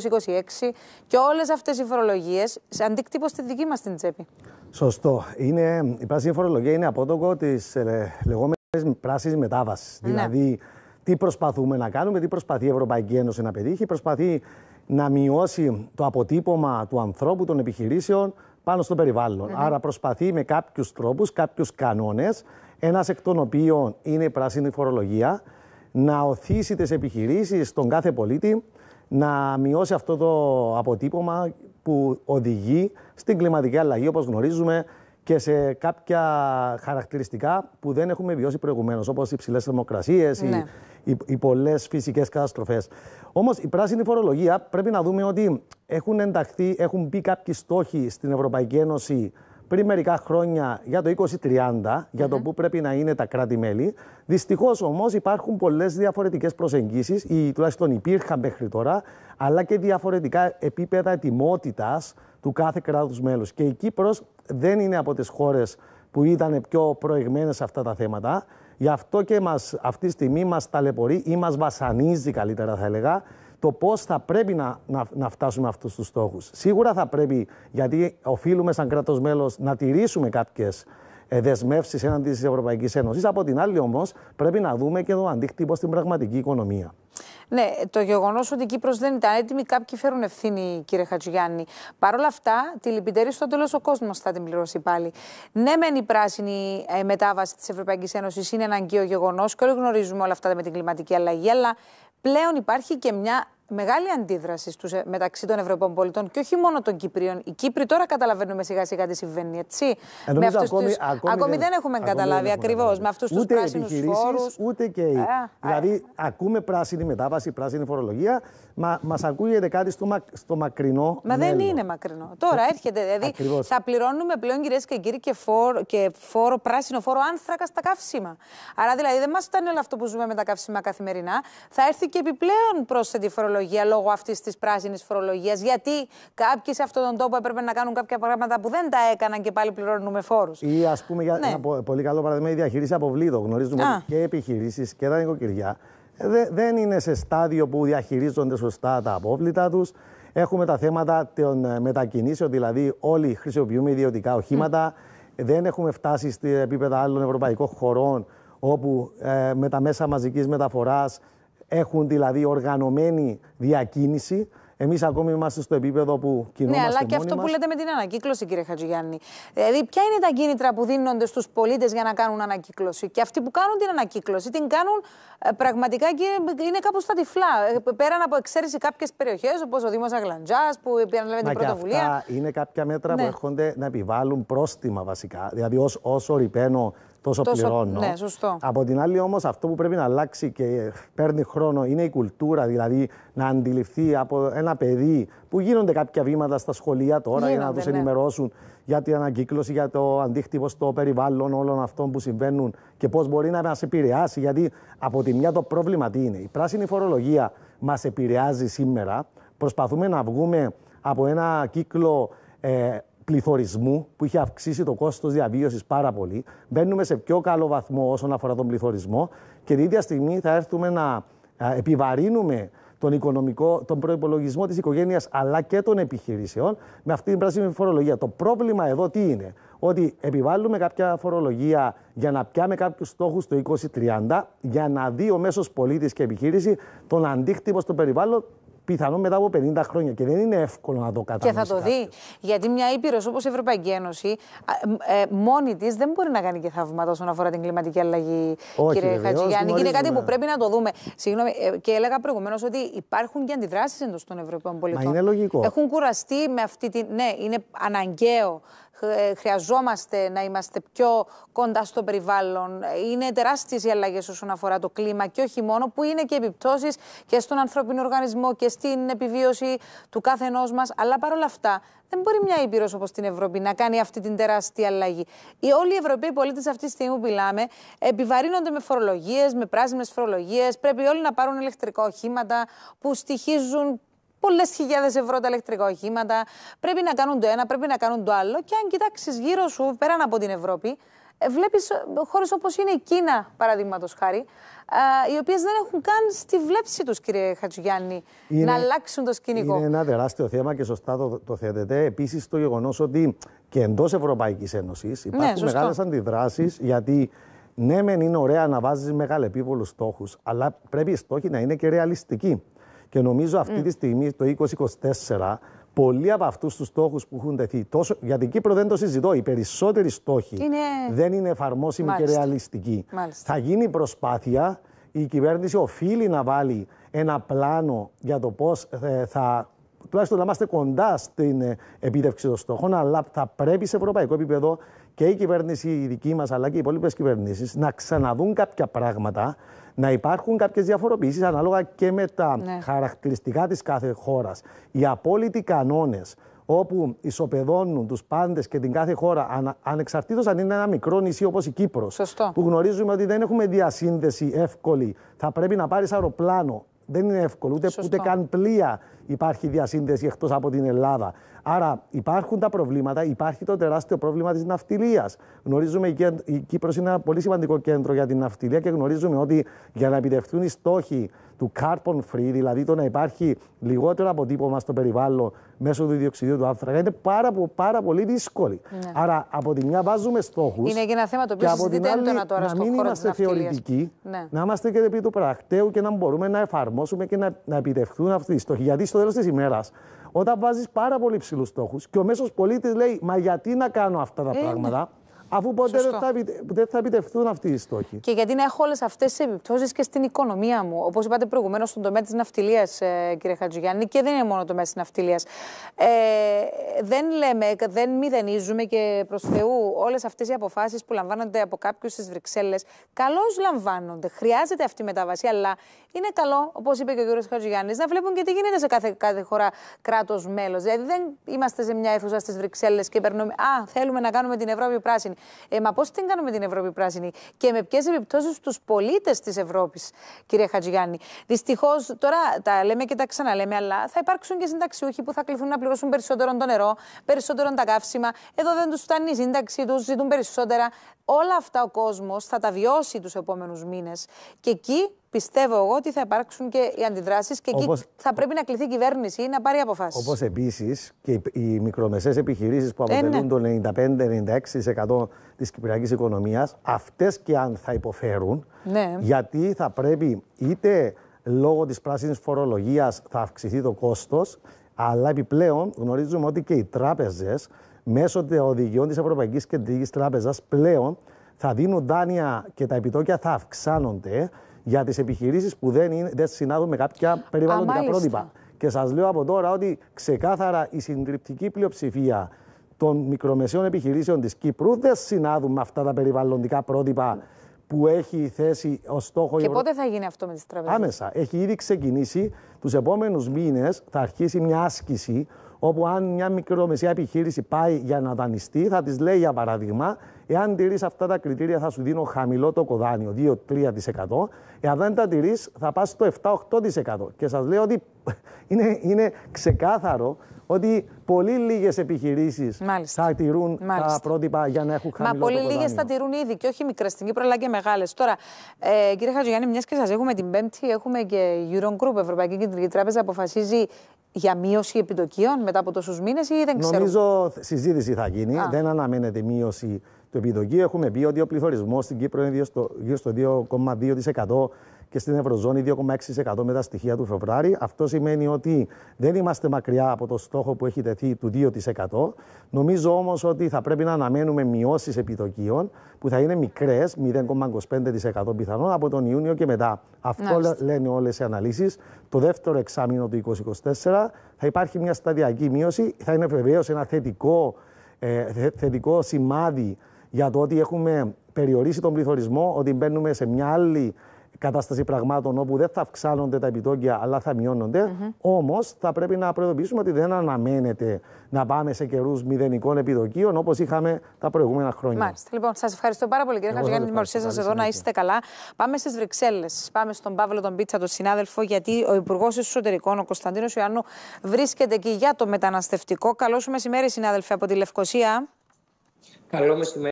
2026 και όλες αυτές οι φορολογίες σε αντίκτυπο στη δική μας την τσέπη. Σωστό. Είναι, η πράσινη φορολογία είναι απότοκο της ε, λεγόμενης πράσινης μετάβασης. Ναι. Δηλαδή τι προσπαθούμε να κάνουμε, τι προσπαθεί η Ευρωπαϊκή Ένωση να πετύχει. Προσπαθεί να μειώσει το αποτύπωμα του ανθρώπου, των επιχειρήσεων πάνω στο περιβαλλον Άρα προσπαθεί με κάποιους τρόπους, κάποιους κανόνες, ένας εκ των οποίων είναι η πράσινη φορολογία, να οθήσει τις επιχειρήσεις στον κάθε πολίτη να μειώσει αυτό το αποτύπωμα που οδηγεί στην κλιματική αλλαγή, όπως γνωρίζουμε, και σε κάποια χαρακτηριστικά που δεν έχουμε βιώσει προηγουμένως, όπως οι ψηλές θερμοκρασίες, ναι. οι, οι, οι πολλές φυσικές καταστροφές. Όμως η πράσινη φορολογία πρέπει να δούμε ότι έχουν ενταχθεί, έχουν μπει κάποιοι στόχοι στην Ευρωπαϊκή Ένωση πριν μερικά χρόνια για το 2030, για το που πρέπει να είναι τα κράτη-μέλη. Δυστυχώς όμως υπάρχουν πολλές διαφορετικές προσεγγίσεις, ή τουλάχιστον υπήρχαν μέχρι τώρα, αλλά και διαφορετικά επίπεδα ετοιμότητας του κάθε κράτους μέλους. Και η κύπρος δεν είναι από τις χώρες που ήταν πιο προηγμένες σε αυτά τα θέματα. Γι' αυτό και μας, αυτή τη στιγμή μας ταλαιπωρεί ή μας βασανίζει καλύτερα, θα έλεγα, το πώς θα πρέπει να, να, φτάσουμε αυτούς τους στόχους. Σίγουρα θα πρέπει, γιατί οφείλουμε σαν κράτος μέλος να τηρήσουμε κάποιες δεσμεύσεις έναντι της Ευρωπαϊκής Ένωσης. Από την άλλη, όμως, πρέπει να δούμε και το αντίκτυπο στην πραγματική οικονομία. Ναι, το γεγονός ότι η Κύπρος δεν ήταν έτοιμη, κάποιοι φέρουν ευθύνη, κύριε Χατζηγιάννη. Παρ' όλα αυτά, τη λυπητερή στο τέλος ο κόσμος θα την πληρώσει πάλι. Ναι, μεν η πράσινη ε, μετάβαση της Ευρωπαϊκής Ένωσης είναι ένα αγκαίο γεγονός και όλοι γνωρίζουμε όλα αυτά με την κλιματική αλλαγή, αλλά πλέον υπάρχει και μια μεγάλη αντίδραση στους, ε, μεταξύ των Ευρωπαίων πολιτών και όχι μόνο των Κυπρίων. Οι Κύπροι τώρα καταλαβαίνουμε σιγά σιγά τι συμβαίνει, έτσι. Ε, με ακόμη, τους, ακόμη, ακόμη, δεν έχουμε καταλάβει ακριβώ. Με αυτούς τους πράσινου φόρους. Ούτε και. οι. Ε, δηλαδή, ακούμε πράσινη μετάβαση, πράσινη φορολογία. Μα μας ακούγεται κάτι στο, μα, στο μακρινό. Μα μέλλον. δεν είναι μακρινό. Τώρα έρχεται. Δηλαδή, ακριβώς. θα πληρώνουμε πλέον, κυρίες και κύριοι, και φόρο, και φόρο, πράσινο φόρο άνθρακα στα καύσιμα. Άρα, δηλαδή, δεν μας ήταν όλο αυτό που ζούμε με τα καύσιμα καθημερινά. Θα έρθει και επιπλέον πρόσθετη φορολογία φορολογία λόγω αυτής της πράσινης φορολογίας. Γιατί κάποιοι σε αυτόν τον τόπο έπρεπε να κάνουν κάποια πράγματα που δεν τα έκαναν και πάλι πληρώνουμε φόρους. Ή ας πούμε για ένα ναι. πολύ καλό παράδειγμα, η διαχείριση αποβλήτων. Γνωρίζουμε ότι και επιχειρήσεις και τα νοικοκυριά ε, δεν είναι σε στάδιο που διαχειρίζονται σωστά τα απόβλητα τους. Έχουμε τα θέματα των ε, μετακινήσεων, δηλαδή όλοι χρησιμοποιούμε ιδιωτικά οχήματα. Mm. Δεν έχουμε φτάσει στα επίπεδα άλλων ευρωπαϊκών χωρών όπου ε, με τα μέσα μαζικής μεταφοράς έχουν δηλαδή οργανωμένη διακίνηση. Εμείς ακόμη είμαστε στο επίπεδο που ναι, κινούμαστε. Ναι, αλλά και αυτό που λέτε με την ανακύκλωση, κύριε Χατζηγιάννη. Δηλαδή, ποια είναι τα κίνητρα που δίνονται στους πολίτες για να κάνουν ανακύκλωση. Και αυτοί που κάνουν την ανακύκλωση, την κάνουν ε, πραγματικά και είναι κάπως στα τυφλά. Ε, πέραν από εξαίρεση κάποιες περιοχές, όπως ο Δήμος Αγλαντζάς, που επαναλαμβάνει την πρωτοβουλία. Αυτά είναι κάποια μέτρα που ναι. έρχονται να επιβάλλουν πρόστιμα βασικά. Δηλαδή, όσο ρηπαίνω τόσο, πληρώνω. Ναι, σωστό. Από την άλλη, όμως, αυτό που πρέπει να αλλάξει και παίρνει χρόνο είναι η κουλτούρα. Δηλαδή, να αντιληφθεί από ένα παιδί που γίνονται κάποια βήματα στα σχολεία τώρα για να τους ναι. ενημερώσουν για την ανακύκλωση, για το αντίκτυπο στο περιβάλλον όλων αυτών που συμβαίνουν και πώς μπορεί να μας επηρεάσει. Γιατί από τη μια το πρόβλημα τι είναι. Η πράσινη φορολογία μας επηρεάζει σήμερα. Προσπαθούμε να βγούμε από ένα κύκλο ε, πληθωρισμού που είχε αυξήσει το κόστος διαβίωσης πάρα πολύ. Μπαίνουμε σε πιο καλό βαθμό όσον αφορά τον πληθωρισμό και την ίδια στιγμή θα έρθουμε να επιβαρύνουμε τον, οικονομικό, τον προπολογισμό της οικογένειας αλλά και των επιχειρήσεων με αυτή την πράσινη φορολογία. Το πρόβλημα εδώ τι είναι, ότι επιβάλλουμε κάποια φορολογία για να πιάμε κάποιους στόχους το 2030, για να δει ο μέσος πολίτης και επιχείρηση τον αντίκτυπο στο περιβάλλον πιθανόν μετά από 50 χρόνια. Και δεν είναι εύκολο να το κατανοήσει. Και θα το δει. Γιατί μια ήπειρος όπως η Ευρωπαϊκή Ένωση ε, μόνη της δεν μπορεί να κάνει και θαύματα όσον αφορά την κλιματική αλλαγή, Όχι, κύριε Χατζηγιάννη. είναι κάτι που πρέπει να το δούμε. Συγγνώμη, ε, και έλεγα προηγουμένως ότι υπάρχουν και αντιδράσεις εντός των Ευρωπαίων πολιτών. Μα είναι λογικό. Έχουν κουραστεί με αυτή την. Ναι, είναι αναγκαίο ε, χρειαζόμαστε να είμαστε πιο κοντά στο περιβάλλον. Είναι τεράστιες οι αλλαγές όσον αφορά το κλίμα και όχι μόνο, που είναι και επιπτώσεις και στον ανθρώπινο οργανισμό και στην επιβίωση του κάθε ενό μας. Αλλά παρόλα αυτά, δεν μπορεί μια ήπειρος όπως την Ευρώπη να κάνει αυτή την τεράστια αλλαγή. Οι όλοι οι Ευρωπαίοι πολίτες αυτή τη στιγμή που μιλάμε επιβαρύνονται με φορολογίες, με πράσινες φορολογίες. Πρέπει όλοι να πάρουν ηλεκτρικά οχήματα που στοιχίζουν πολλές χιλιάδες ευρώ τα ηλεκτρικά οχήματα. Πρέπει να κάνουν το ένα, πρέπει να κάνουν το άλλο. Και αν κοιτάξεις γύρω σου, πέραν από την Ευρώπη, ε, βλέπεις ε, χώρες όπως είναι η Κίνα, παραδείγματος χάρη, οι οποίες δεν έχουν καν στη βλέψη τους, κύριε Χατζουγιάννη, είναι, να αλλάξουν το σκηνικό. Είναι ένα τεράστιο θέμα και σωστά το, το θέτεται. Επίσης, το γεγονός ότι και εντός Ευρωπαϊκής Ένωσης ναι, υπάρχουν ναι, μεγάλες αντιδράσεις, γιατί ναι, μεν είναι ωραία να βάζεις μεγάλο στόχους, αλλά πρέπει οι στόχοι να είναι και ρεαλιστικοί. Και νομίζω αυτή τη στιγμή το 2024 πολλοί από αυτούς τους στόχους που έχουν τεθεί, τόσο, για την Κύπρο δεν το συζητώ, οι περισσότεροι στόχοι δεν είναι εφαρμόσιμοι και ρεαλιστικοί. Θα γίνει προσπάθεια, η κυβέρνηση οφείλει να βάλει ένα πλάνο για το πώς ε, θα τουλάχιστον να είμαστε κοντά στην ε, επίτευξη των στόχων, αλλά θα πρέπει σε ευρωπαϊκό επίπεδο και η κυβέρνηση η δική μας, αλλά και οι υπόλοιπες κυβερνήσεις να ξαναδούν κάποια πράγματα, να υπάρχουν κάποιες διαφοροποιήσεις ανάλογα και με τα ναι. χαρακτηριστικά της κάθε χώρας. Οι απόλυτοι κανόνες όπου ισοπεδώνουν τους πάντες και την κάθε χώρα, ανα, ανεξαρτήτως αν είναι ένα μικρό νησί όπως η Κύπρος, που γνωρίζουμε ότι δεν έχουμε διασύνδεση εύκολη, θα πρέπει να πάρεις αεροπλάνο δεν είναι εύκολο. Ούτε, ούτε καν πλοία υπάρχει διασύνδεση εκτός από την Ελλάδα. Άρα υπάρχουν τα προβλήματα, υπάρχει το τεράστιο πρόβλημα της ναυτιλίας. Γνωρίζουμε ότι η Κύπρος είναι ένα πολύ σημαντικό κέντρο για την ναυτιλία και γνωρίζουμε ότι για να επιτευχθούν οι στόχοι του carbon free, δηλαδή το να υπάρχει λιγότερο αποτύπωμα στο περιβάλλον μέσω του διοξιδίου του άνθρακα, είναι πάρα, πάρα πολύ δύσκολη. Ναι. Άρα, από τη μια βάζουμε στόχους. Είναι και ένα θέμα το οποίο συζητείται έντονα τώρα στο Να μην είμαστε θεωρητικοί, ναι. να είμαστε και επί του πρακτέου και να μπορούμε να εφαρμόσουμε και να, να επιτευχθούν αυτοί οι στόχοι. Γιατί στο τέλος της ημέρας, όταν βάζεις πάρα πολύ και ο μέσος πολίτης λέει, Μα γιατί να κάνω αυτά τα ε, ναι. πράγματα. Αφού ποτέ δεν θα, δεν θα επιτευχθούν αυτοί οι στόχοι. Και γιατί να έχω όλες αυτές τις επιπτώσεις και στην οικονομία μου. Όπως είπατε προηγουμένως, στον τομέα της ναυτιλίας, ε, κύριε Χατζηγιάννη, και δεν είναι μόνο το τομέα της ναυτιλίας. Ε, δεν λέμε, δεν μηδενίζουμε και προς Θεού όλες αυτές οι αποφάσεις που λαμβάνονται από κάποιους στις Βρυξέλλες. Καλώς λαμβάνονται. Χρειάζεται αυτή η μεταβασία, αλλά είναι καλό, όπως είπε και ο κύριος Χατζηγιάννης, να βλέπουν και τι γίνεται σε κάθε, κάθε χώρα κράτος μέλος. Δηλαδή, δεν είμαστε σε μια αίθουσα στις Βρυξέλλες και περνούμε. Α, θέλουμε να κάνουμε την Ευρώπη πράσινη. Ε, μα πώς την κάνουμε την Ευρώπη πράσινη και με ποιες επιπτώσεις στους πολίτες της Ευρώπης, κύριε Χατζηγιάννη. Δυστυχώς τώρα τα λέμε και τα ξαναλέμε, αλλά θα υπάρξουν και συνταξιούχοι που θα κληθούν να πληρώσουν περισσότερο το νερό, περισσότερο τα καύσιμα. Εδώ δεν τους φτάνει η σύνταξη τους, ζητούν περισσότερα. Όλα αυτά ο κόσμος θα τα βιώσει τους επόμενους μήνες. Και εκεί πιστεύω εγώ ότι θα υπάρξουν και οι αντιδράσεις και εκεί θα πρέπει να κληθεί η κυβέρνηση ή να πάρει αποφάσεις. Όπως επίσης και οι, μικρομεσαίες μικρομεσαίες επιχειρήσεις που ε, ναι. αποτελούν το 95-96% της κυπριακής οικονομίας, αυτές και αν θα υποφέρουν, ναι. γιατί θα πρέπει είτε λόγω της πράσινης φορολογίας θα αυξηθεί το κόστος, αλλά επιπλέον γνωρίζουμε ότι και οι τράπεζες μέσω των οδηγιών της Ευρωπαϊκής Κεντρικής Τράπεζας πλέον θα δίνουν δάνεια και τα επιτόκια θα αυξάνονται για τις επιχειρήσεις που δεν, είναι, δεν συνάδουν με κάποια περιβαλλοντικά πρότυπα. Και σας λέω από τώρα ότι ξεκάθαρα η συντριπτική πλειοψηφία των μικρομεσαίων επιχειρήσεων της Κύπρου δεν συνάδουν με αυτά τα περιβαλλοντικά πρότυπα που έχει θέσει ως στόχο Και πότε θα γίνει αυτό με τις τραπεζέ. Άμεσα. Έχει ήδη ξεκινήσει. Τους επόμενους μήνες θα αρχίσει μια άσκηση όπου αν μια μικρομεσαία επιχείρηση πάει για να δανειστεί, θα της λέει για παράδειγμα, εάν τηρείς αυτά τα κριτήρια, θα σου δίνω χαμηλό το κοδάνιο, 2-3%. Εάν δεν τα τηρείς, θα πας στο 7-8%. Και σας λέω ότι είναι, είναι ξεκάθαρο ότι πολύ λίγες επιχειρήσεις θα τηρούν Μάλιστα. τα πρότυπα για να έχουν χαμηλό Μα πολύ λίγε θα τηρούν ήδη και όχι μικρές στην Κύπρο, αλλά και μεγάλες. Τώρα, ε, κύριε Χατζηγιάννη, μιας και σας έχουμε την Πέμπτη, έχουμε και Eurogroup, Ευρωπαϊκή Κεντρική Τράπεζα, αποφασίζει για μείωση επιτοκίων μετά από τόσους μήνες ή δεν ξέρω. Νομίζω συζήτηση θα γίνει. Δεν αναμένεται μείωση του επιτοκίου. Έχουμε πει ότι ο πληθωρισμός στην Κύπρο είναι γύρω στο 2,2% και στην Ευρωζώνη 2,6% με τα στοιχεία του Φεβράρι. Αυτό σημαίνει ότι δεν είμαστε μακριά από το στόχο που έχει τεθεί του 2%. Νομίζω όμως ότι θα πρέπει να αναμένουμε μειώσεις επιτοκίων που θα είναι μικρές, 0,25% πιθανόν από τον Ιούνιο και μετά. Αυτό λένε όλες οι αναλύσεις. Το δεύτερο εξάμεινο του 2024 θα υπάρχει μια σταδιακή μείωση. Θα είναι βεβαίως ένα θετικό, ε, θετικό σημάδι για το ότι έχουμε περιορίσει τον πληθωρισμό, ότι μπαίνουμε σε μια άλλη κατάσταση πραγμάτων όπου δεν θα αυξάνονται τα επιτόκια αλλά θα μειώνονται. Όμως θα πρέπει να προειδοποιήσουμε ότι δεν αναμένεται να πάμε σε καιρούς μηδενικών επιδοκίων όπως είχαμε τα προηγούμενα χρόνια. Μάλιστα. Λοιπόν, σας ευχαριστώ πάρα πολύ κύριε Χατζηγιάννη την παρουσία σας εδώ. Να είστε καλά. Πάμε στις Βρυξέλλες. Πάμε στον Παύλο τον Πίτσα, τον συνάδελφο, γιατί ο Υπουργός Εσωτερικών, ο Κωνσταντίνος Ιωάννου, βρίσκεται εκεί για το μεταναστευτικό. Καλώ μεσημέρι, συνάδελφε, από τη Λευκοσία. Καλό μεσημέρι.